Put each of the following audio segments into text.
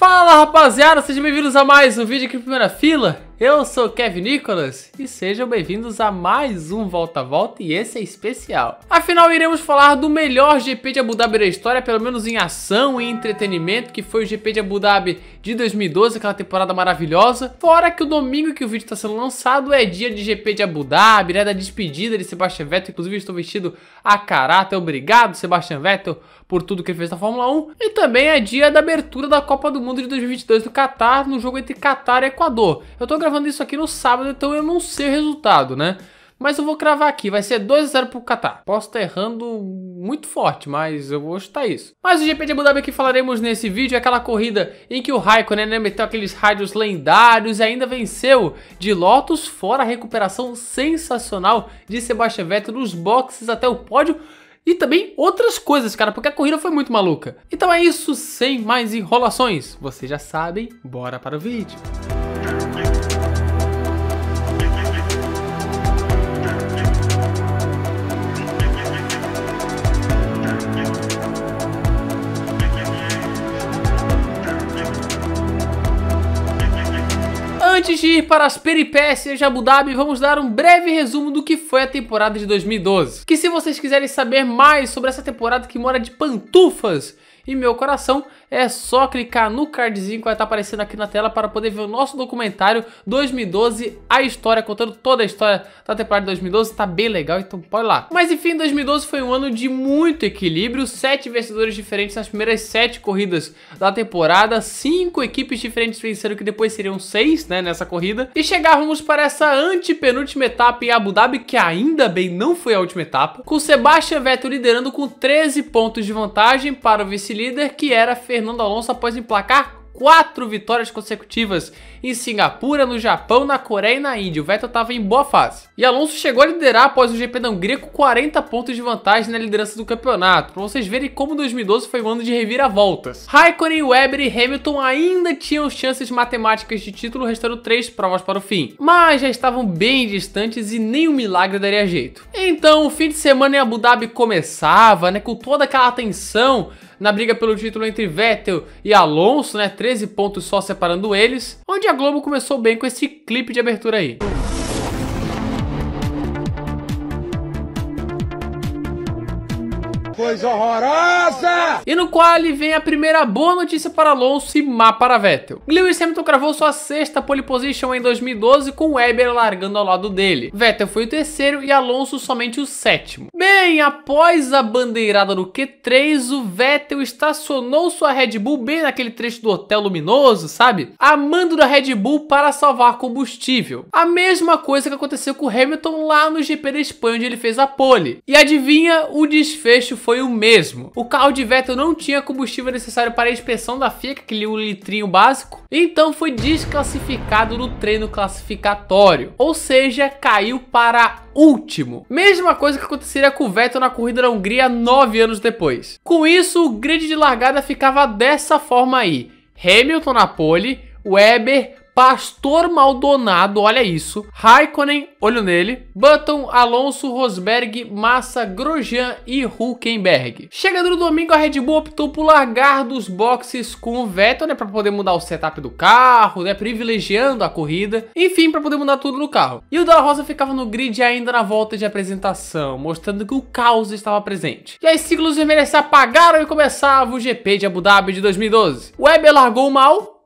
Fala rapaziada, sejam bem-vindos a mais um vídeo aqui em primeira fila eu sou Kevin Nicolas e sejam bem-vindos a mais um Volta a Volta e esse é especial. Afinal, iremos falar do melhor GP de Abu Dhabi da história, pelo menos em ação e entretenimento, que foi o GP de Abu Dhabi de 2012, aquela temporada maravilhosa. Fora que o domingo que o vídeo está sendo lançado é dia de GP de Abu Dhabi, né, da despedida de Sebastian Vettel, inclusive estou vestido a caráter. Obrigado, Sebastian Vettel, por tudo que ele fez na Fórmula 1. E também é dia da abertura da Copa do Mundo de 2022 do Catar, no jogo entre Catar e Equador. Eu tô gravando isso aqui no sábado, então eu não sei o resultado, né? Mas eu vou cravar aqui, vai ser 2 a 0 pro Qatar. Posso estar errando muito forte, mas eu vou chutar isso. Mas o GP de Abu Dhabi que falaremos nesse vídeo é aquela corrida em que o Raikkonen né, meteu aqueles rádios lendários e ainda venceu de Lotus, fora a recuperação sensacional de Sebastian Vettel nos boxes até o pódio e também outras coisas, cara, porque a corrida foi muito maluca. Então é isso, sem mais enrolações. Vocês já sabem, bora para o vídeo. para as peripécias de Abu Dhabi, vamos dar um breve resumo do que foi a temporada de 2012. Que se vocês quiserem saber mais sobre essa temporada que mora de pantufas e meu coração, é só clicar no cardzinho que vai estar aparecendo aqui na tela para poder ver o nosso documentário 2012, a história, contando toda a história da temporada de 2012, tá bem legal, então pode lá. Mas enfim, 2012 foi um ano de muito equilíbrio, sete vencedores diferentes nas primeiras sete corridas da temporada, cinco equipes diferentes venceram que depois seriam seis, né, nessa corrida, e chegávamos para essa antepenúltima etapa em Abu Dhabi, que ainda bem não foi a última etapa, com Sebastian Vettel liderando com 13 pontos de vantagem para o vice líder que era Fernando Alonso após emplacar quatro vitórias consecutivas em Singapura, no Japão, na Coreia e na Índia. O Vettel estava em boa fase. E Alonso chegou a liderar após o GP da Hungria com 40 pontos de vantagem na liderança do campeonato, para vocês verem como 2012 foi um ano de reviravoltas. Raikkonen, Webber e Hamilton ainda tinham chances matemáticas de título, restando três provas para o fim, mas já estavam bem distantes e nem um milagre daria jeito. Então, o fim de semana em Abu Dhabi começava, né, com toda aquela tensão, na briga pelo título entre Vettel e Alonso, né? 13 pontos só separando eles. Onde a Globo começou bem com esse clipe de abertura aí. coisa horrorosa! E no quali vem a primeira boa notícia para Alonso e má para Vettel. Lewis Hamilton gravou sua sexta pole position em 2012 com Weber largando ao lado dele. Vettel foi o terceiro e Alonso somente o sétimo. Bem, após a bandeirada do Q3, o Vettel estacionou sua Red Bull bem naquele trecho do Hotel Luminoso, sabe? Amando da Red Bull para salvar combustível. A mesma coisa que aconteceu com Hamilton lá no GP da Espanha onde ele fez a pole. E adivinha, o desfecho foi foi o mesmo. O carro de Vettel não tinha combustível necessário para a inspeção da FIA, aquele é um litrinho básico, então foi desclassificado no treino classificatório, ou seja, caiu para último. Mesma coisa que aconteceria com o Vettel na corrida da Hungria nove anos depois. Com isso, o grid de largada ficava dessa forma aí. Hamilton na pole, Weber, Pastor Maldonado, olha isso. Raikkonen, olho nele. Button, Alonso, Rosberg, Massa, Grosjean e Huckenberg. Chegando no domingo, a Red Bull optou por largar dos boxes com o Vettel, né, para poder mudar o setup do carro, né, privilegiando a corrida, enfim, para poder mudar tudo no carro. E o Dalla Rosa ficava no grid ainda na volta de apresentação, mostrando que o caos estava presente. E as siglas vermelhas se apagaram e começava o GP de Abu Dhabi de 2012. O Weber largou mal,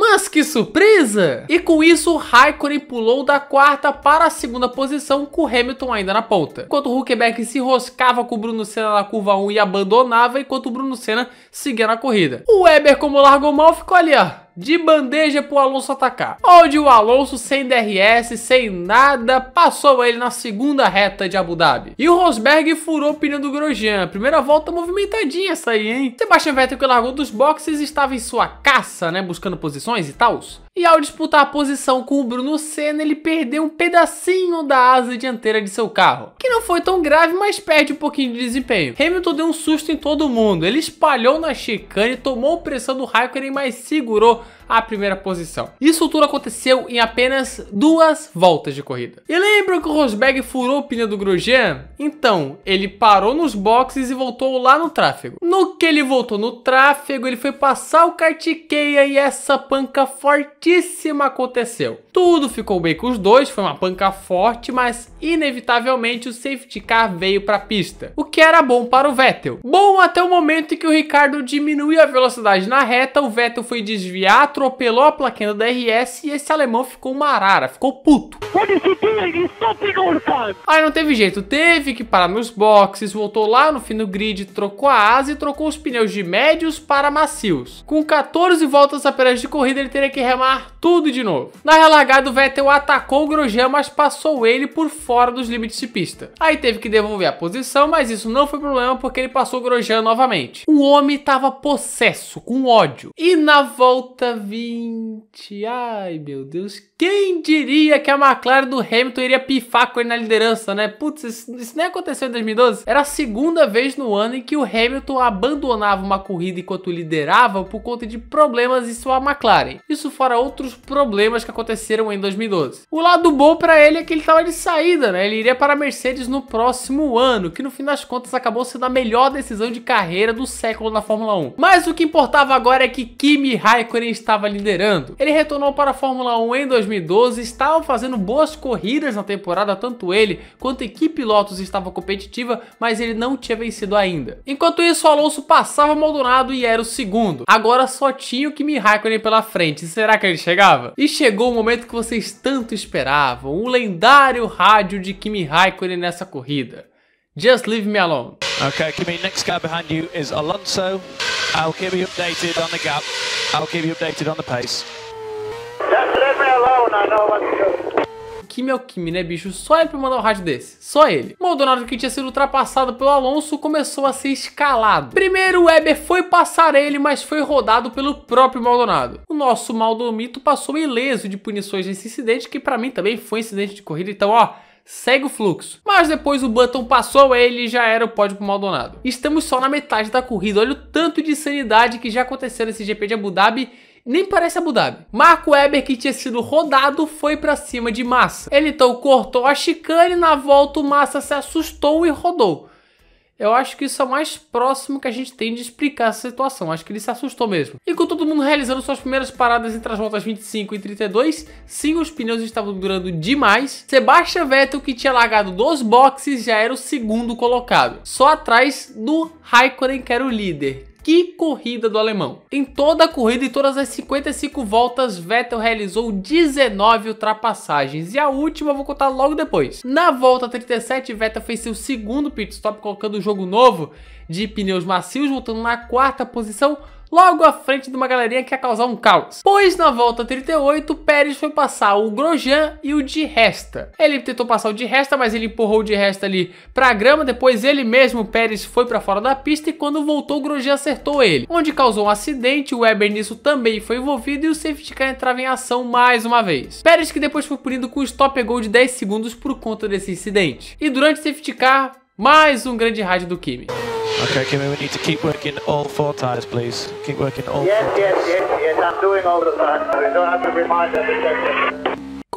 mas que surpresa! E com isso, Raikkonen pulou da quarta para a segunda posição, com Hamilton ainda na ponta. Enquanto Huckenberg se roscava com o Bruno Senna na curva 1 e abandonava, enquanto o Bruno Senna seguia na corrida. O Weber, como largou mal, ficou ali, ó de bandeja pro Alonso atacar. Onde o Alonso, sem DRS, sem nada, passou ele na segunda reta de Abu Dhabi. E o Rosberg furou o pneu do Grosjean. Primeira volta movimentadinha essa aí, hein? Sebastian Vettel que largou dos boxes estava em sua caça, né? Buscando posições e tal. E ao disputar a posição com o Bruno Senna, ele perdeu um pedacinho da asa dianteira de seu carro. Que não foi tão grave, mas perde um pouquinho de desempenho. Hamilton deu um susto em todo mundo. Ele espalhou na chicane, tomou pressão do Raikkonen, mas segurou à primeira posição. Isso tudo aconteceu em apenas duas voltas de corrida. E Lembra que o Rosberg furou o pneu do Grosjean? Então, ele parou nos boxes e voltou lá no tráfego. No que ele voltou no tráfego, ele foi passar o cartiqueia e essa panca fortíssima aconteceu. Tudo ficou bem com os dois, foi uma panca forte, mas inevitavelmente o safety car veio para a pista, o que era bom para o Vettel. Bom até o momento em que o Ricardo diminuiu a velocidade na reta, o Vettel foi desviar, atropelou a plaquinha do DRS e esse alemão ficou uma arara, ficou puto. What is Aí não teve jeito, teve que parar nos boxes, voltou lá no fim do grid, trocou a asa e trocou os pneus de médios para macios. Com 14 voltas apenas de corrida, ele teria que remar tudo de novo. Na relargada o Vettel atacou o Grosjean, mas passou ele por fora dos limites de pista. Aí teve que devolver a posição, mas isso não foi problema porque ele passou o Grosjean novamente. O homem estava possesso, com ódio. E na volta 20, ai meu Deus, quem diria que a McLaren do Hamilton iria pifar com ele na liderança, né? Putz, isso, isso nem aconteceu em 2012. Era a segunda vez no ano em que o Hamilton abandonava uma corrida enquanto liderava por conta de problemas em sua McLaren. Isso fora outros problemas que aconteceram em 2012. O lado bom para ele é que ele estava de saída, né? Ele iria para a Mercedes no próximo ano, que no fim das contas acabou sendo a melhor decisão de carreira do século na Fórmula 1. Mas o que importava agora é que Kimi Raikkonen estava liderando. Ele retornou para a Fórmula 1 em 2012, estava fazendo boas corridas na temporada tanto ele quanto a equipe Lotus estava competitiva, mas ele não tinha vencido ainda. Enquanto isso, Alonso passava Maldonado e era o segundo. Agora só tinha o Kimi Raikkonen pela frente. Será que ele chegava? E chegou o momento que vocês tanto esperavam, o lendário rádio de Kimi Raikkonen nessa corrida. Just leave me alone. Okay, Kimi, next car behind you is Alonso. I'll keep you updated on the gap. I'll keep you updated on the pace. Just leave me alone. I know what to do. Kimi Kim, né, bicho? Só ele pra mandar um rádio desse. Só ele. Maldonado, que tinha sido ultrapassado pelo Alonso, começou a ser escalado. Primeiro, o Weber foi passar ele, mas foi rodado pelo próprio Maldonado. O nosso Maldomito passou ileso de punições nesse incidente, que para mim também foi incidente de corrida, então, ó segue o fluxo. Mas depois o Button passou ele e já era o pódio pro Maldonado. Estamos só na metade da corrida, olha o tanto de insanidade que já aconteceu nesse GP de Abu Dhabi nem parece Abu Dhabi. Marco Weber, que tinha sido rodado, foi para cima de Massa. Ele então cortou a chicane, na volta o Massa se assustou e rodou. Eu acho que isso é o mais próximo que a gente tem de explicar essa situação. Acho que ele se assustou mesmo. E com todo mundo realizando suas primeiras paradas entre as voltas 25 e 32, sim, os pneus estavam durando demais. Sebastian Vettel, que tinha largado dos boxes, já era o segundo colocado. Só atrás do Raikkonen, que era o líder. Que corrida do alemão! Em toda a corrida e todas as 55 voltas, Vettel realizou 19 ultrapassagens e a última eu vou contar logo depois. Na volta 37, Vettel fez seu segundo pit stop colocando o jogo novo de pneus macios, voltando na quarta posição logo à frente de uma galerinha que ia causar um caos. Pois na volta 38, Pérez foi passar o Grosjean e o de Resta. Ele tentou passar o de Resta, mas ele empurrou o de Resta ali pra grama, depois ele mesmo, Pérez, foi para fora da pista e quando voltou, o Grosjean acertou ele. Onde causou um acidente, o Weber nisso também foi envolvido e o safety car entrava em ação mais uma vez. Pérez que depois foi punido com o stop goal de 10 segundos por conta desse incidente. E durante o safety car, mais um grande rádio do Kimi. Okay, Kimmy, we need to keep working all four tyres, please. Keep working all yes, four Yes, yes, yes, yes, I'm doing all the time. We don't have to remind every second.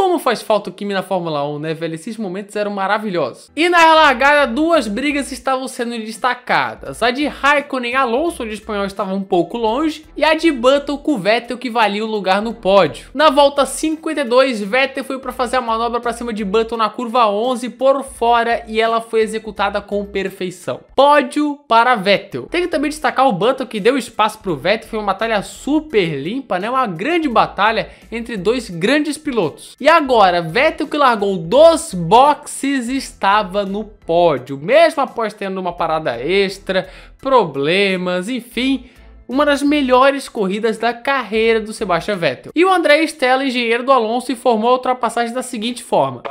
Como faz falta o Kimi na Fórmula 1, né, velho? Esses momentos eram maravilhosos. E na largada, duas brigas estavam sendo destacadas. A de Raikkonen e Alonso, o espanhol, estava um pouco longe, e a de Button com Vettel, que valia o lugar no pódio. Na volta 52, Vettel foi para fazer a manobra para cima de Button na curva 11 por fora e ela foi executada com perfeição. Pódio para Vettel. Tem que também destacar o Button que deu espaço para o Vettel, foi uma batalha super limpa, né? Uma grande batalha entre dois grandes pilotos. E agora, Vettel que largou dos boxes estava no pódio, mesmo após tendo uma parada extra, problemas, enfim, uma das melhores corridas da carreira do Sebastian Vettel. E o André Stella, engenheiro do Alonso, informou a ultrapassagem da seguinte forma.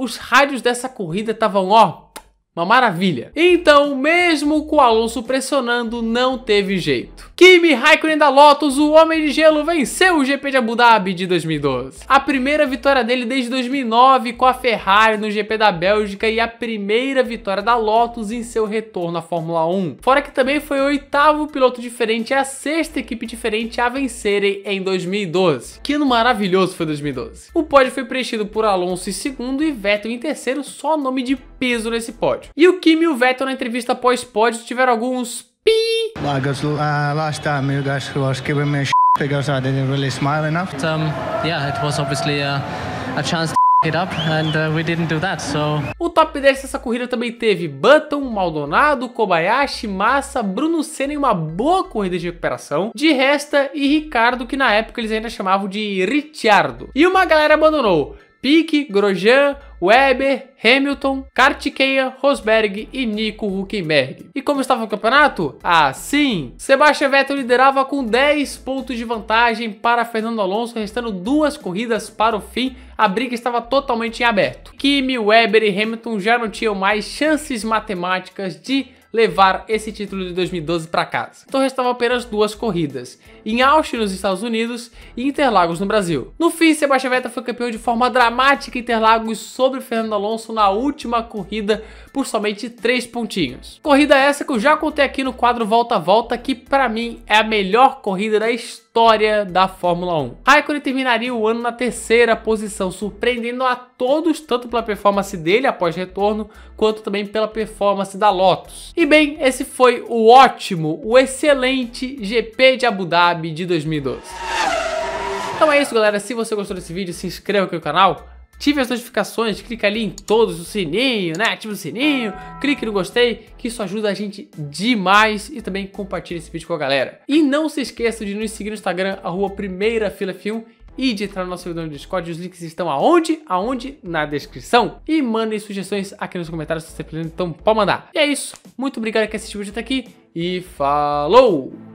Os rádios dessa corrida estavam, ó, uma maravilha. Então, mesmo com o Alonso pressionando, não teve jeito. Kimi Raikkonen da Lotus, o Homem de Gelo, venceu o GP de Abu Dhabi de 2012. A primeira vitória dele desde 2009 com a Ferrari no GP da Bélgica e a primeira vitória da Lotus em seu retorno à Fórmula 1. Fora que também foi o oitavo piloto diferente e a sexta equipe diferente a vencerem em 2012. Que ano maravilhoso foi 2012. O pódio foi preenchido por Alonso em segundo e Vettel em terceiro, só nome de peso nesse pódio. E o Kimi e o Vettel na entrevista pós-pódio tiveram alguns pi uh, last time you guys was giving me sh- because I didn't really smile enough. Um, yeah, it was obviously a, a chance And, uh, we didn't do that, so... O top 10 dessa corrida também teve Button, Maldonado, Kobayashi, Massa, Bruno Senna em uma boa corrida de recuperação, de Resta e Ricardo, que na época eles ainda chamavam de Ricciardo. E uma galera abandonou. Pique, Grosjean, Weber, Hamilton, Kartikeya, Rosberg e Nico Huckenberg. E como estava o campeonato? Assim, sim! Sebastian Vettel liderava com 10 pontos de vantagem para Fernando Alonso, restando duas corridas para o fim, a briga estava totalmente em aberto. Kimi, Weber e Hamilton já não tinham mais chances matemáticas de levar esse título de 2012 para casa. Então restavam apenas duas corridas, em Austin nos Estados Unidos e Interlagos no Brasil. No fim, Sebastian Vettel foi campeão de forma dramática em Interlagos sobre Fernando Alonso na última corrida por somente três pontinhos. Corrida essa que eu já contei aqui no quadro Volta a Volta, que para mim é a melhor corrida da história história da Fórmula 1. Raikkonen terminaria o ano na terceira posição, surpreendendo a todos tanto pela performance dele após retorno, quanto também pela performance da Lotus. E bem, esse foi o ótimo, o excelente GP de Abu Dhabi de 2012. Então é isso galera, se você gostou desse vídeo, se inscreva aqui no canal, Ative as notificações, clica ali em todos, o sininho, né? Ativa o sininho, clique no gostei, que isso ajuda a gente demais e também compartilha esse vídeo com a galera. E não se esqueça de nos seguir no Instagram, arroba primeira fila film e de entrar no nosso servidor no Discord. Os links estão aonde? Aonde? Na descrição. E mandem sugestões aqui nos comentários se você pretende, então pode mandar. E é isso. Muito obrigado que assistiu o vídeo até aqui e falou!